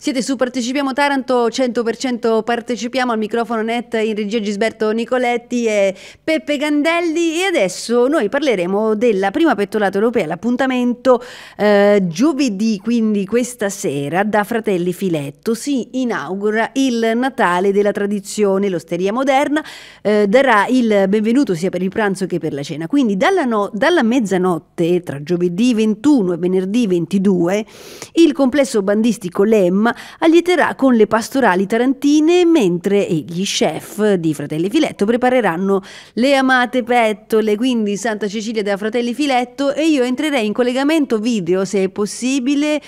Siete su Partecipiamo Taranto, 100% partecipiamo al microfono net in regia Gisberto Nicoletti e Peppe Gandelli e adesso noi parleremo della prima pettolata europea, l'appuntamento eh, giovedì, quindi questa sera da Fratelli Filetto si inaugura il Natale della tradizione, l'osteria moderna eh, darà il benvenuto sia per il pranzo che per la cena. Quindi dalla, no dalla mezzanotte tra giovedì 21 e venerdì 22 il complesso bandistico Lemma programma allieterà con le pastorali tarantine mentre gli chef di Fratelli Filetto prepareranno le amate pettole, quindi Santa Cecilia da Fratelli Filetto e io entrerei in collegamento video se è possibile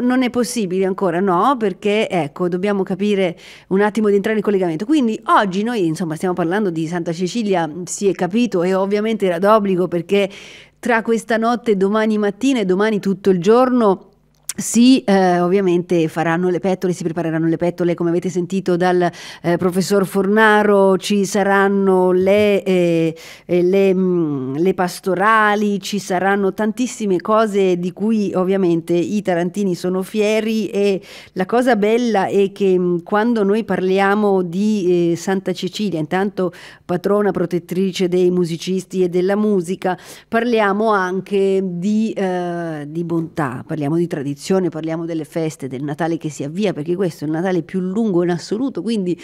non è possibile ancora, no, perché ecco, dobbiamo capire un attimo di entrare in collegamento. Quindi oggi noi, insomma, stiamo parlando di Santa Cecilia, si è capito e ovviamente era d'obbligo perché tra questa notte, domani mattina e domani tutto il giorno si eh, ovviamente faranno le pettole, si prepareranno le pettole come avete sentito dal eh, professor Fornaro, ci saranno le, eh, eh le, mh, mm, le, pastorali, ci saranno tantissime cose di cui ovviamente i tarantini sono fieri e la cosa bella è che mh, mm, quando noi parliamo di eh, Santa Cecilia, intanto patrona protettrice dei musicisti e della musica, parliamo anche di, eh, di bontà, parliamo di tradizione tradizione, parliamo delle feste, del Natale che si avvia, perché questo è il Natale più lungo in assoluto, quindi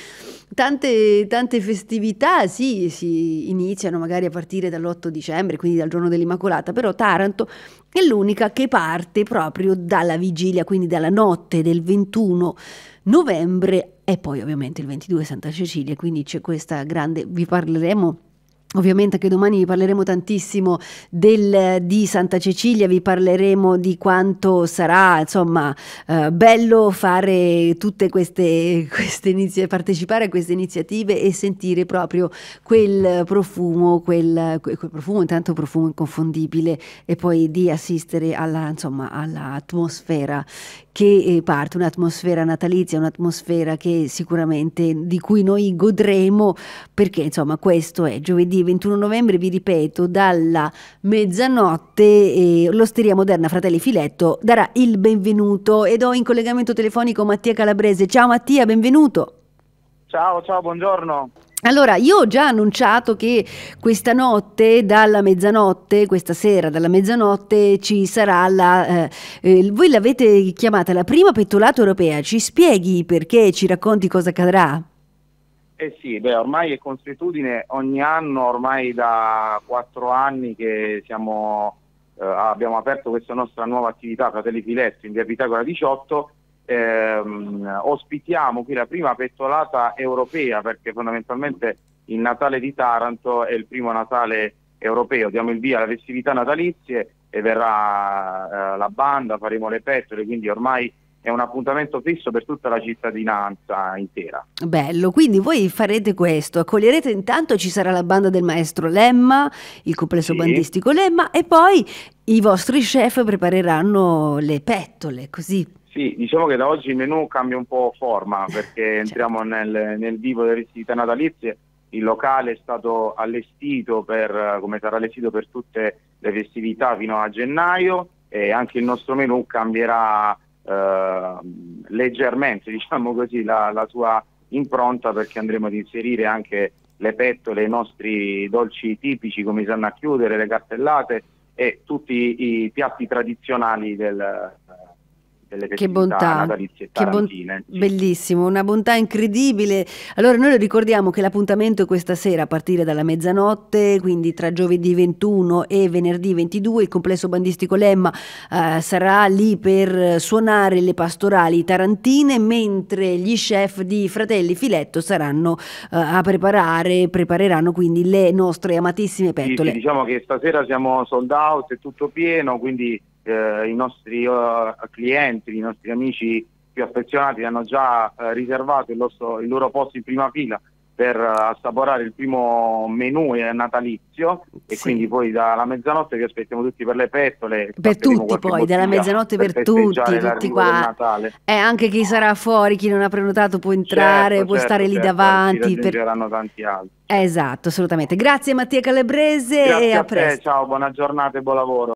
tante, tante festività sì, si iniziano magari a partire dall'8 dicembre, quindi dal giorno dell'Immacolata, però Taranto è l'unica che parte proprio dalla vigilia, quindi dalla notte del 21 novembre e poi ovviamente il 22 Santa Cecilia, quindi c'è questa grande, vi parleremo Ovviamente anche domani vi parleremo tantissimo del, di Santa Cecilia, vi parleremo di quanto sarà insomma eh, bello fare tutte queste, queste iniziative, partecipare a queste iniziative e sentire proprio quel profumo, quel, quel profumo, intanto profumo inconfondibile e poi di assistere alla, insomma, all'atmosfera che eh, parte, un'atmosfera natalizia, un'atmosfera che sicuramente di cui noi godremo perché insomma questo è giovedì venerdì 21 novembre, vi ripeto, dalla mezzanotte eh, l'Osteria Moderna Fratelli Filetto darà il benvenuto ed ho in collegamento telefonico Mattia Calabrese. Ciao Mattia, benvenuto. Ciao, ciao, buongiorno. Allora, io ho già annunciato che questa notte, dalla mezzanotte, questa sera, dalla mezzanotte, ci sarà la... Eh, eh voi l'avete chiamata la prima pettolata europea. Ci spieghi perché? Ci racconti cosa accadrà? Eh sì, beh, ormai è consuetudine ogni anno, ormai da quattro anni che siamo, eh, abbiamo aperto questa nostra nuova attività, Fratelli Filetti, in via Pitagora 18, ehm, ospitiamo qui la prima pettolata europea perché fondamentalmente il Natale di Taranto è il primo Natale europeo, diamo il via alle festività natalizie e verrà eh, la banda, faremo le pettole, quindi ormai è un appuntamento fisso per tutta la cittadinanza intera. Bello, quindi voi farete questo, accoglierete intanto ci sarà la banda del maestro Lemma, il complesso sì. bandistico Lemma e poi i vostri chef prepareranno le pettole, così. Sì, diciamo che da oggi il menù cambia un po' forma perché certo. entriamo nel, nel vivo delle festività natalizie, il locale è stato allestito per, come sarà allestito per tutte le festività fino a gennaio e anche il nostro menù cambierà Ehm, leggermente diciamo così, la, la sua impronta perché andremo ad inserire anche le pettole, i nostri dolci tipici come i sanno a chiudere, le cartellate e tutti i piatti tradizionali del, delle che bontà, natalizie e tarantine. Bon bellissimo, una bontà incredibile. Allora noi ricordiamo che l'appuntamento è questa sera a partire dalla mezzanotte, quindi tra giovedì 21 e venerdì 22 il complesso bandistico Lemma eh, sarà lì per suonare le pastorali tarantine, mentre gli chef di Fratelli Filetto saranno eh, a preparare, prepareranno quindi le nostre amatissime pettole. Sì, sì, diciamo che stasera siamo sold out, è tutto pieno, quindi eh, i nostri uh, clienti, i nostri amici più affezionati hanno già uh, riservato il, nostro, il, loro posto in prima fila per uh, assaporare il primo menù natalizio sì. e quindi poi dalla mezzanotte vi aspettiamo tutti per le pettole. Per tutti poi, dalla mezzanotte per, per tutti, tutti qua. Eh, anche chi sarà fuori, chi non ha prenotato può entrare, certo, può certo, stare lì certo, davanti. Per... tanti altri. Esatto, assolutamente. Grazie Mattia Calabrese Grazie e a, a presto. Te, ciao, buona giornata e buon lavoro.